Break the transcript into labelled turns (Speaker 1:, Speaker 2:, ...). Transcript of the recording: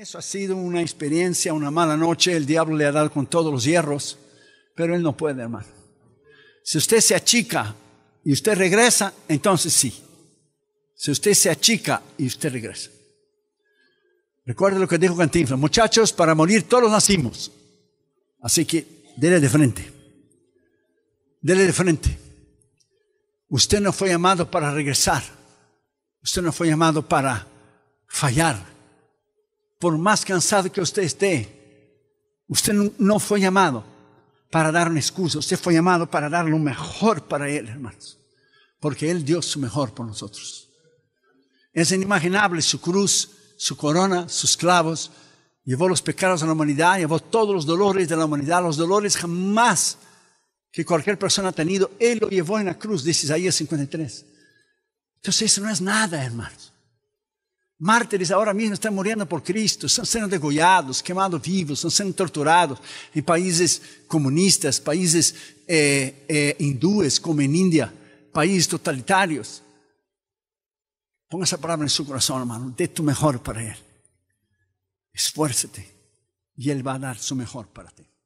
Speaker 1: Eso ha sido una experiencia, una mala noche, el diablo le ha dado con todos los hierros, pero él no puede, hermano. Si usted se achica y usted regresa, entonces sí. Si usted se achica y usted regresa. Recuerde lo que dijo Cantinflas, muchachos, para morir todos nacimos. Así que dele de frente. Dele de frente. Usted no fue llamado para regresar. Usted no fue llamado para fallar por más cansado que usted esté, usted no fue llamado para dar una excusa, usted fue llamado para dar lo mejor para Él, hermanos, porque Él dio su mejor por nosotros. Es inimaginable su cruz, su corona, sus clavos, llevó los pecados a la humanidad, llevó todos los dolores de la humanidad, los dolores jamás que cualquier persona ha tenido, Él lo llevó en la cruz, dice Isaías 53. Entonces eso no es nada, hermanos. Mártires ahora mismo están muriendo por Cristo, están sendo degollados, quemados vivos, están sendo torturados en países comunistas, países eh, eh, hindúes, como en India, países totalitarios. Ponga esa palabra en su corazón hermano. dé tu mejor para él. Esfuérzate y él va a dar su mejor para ti.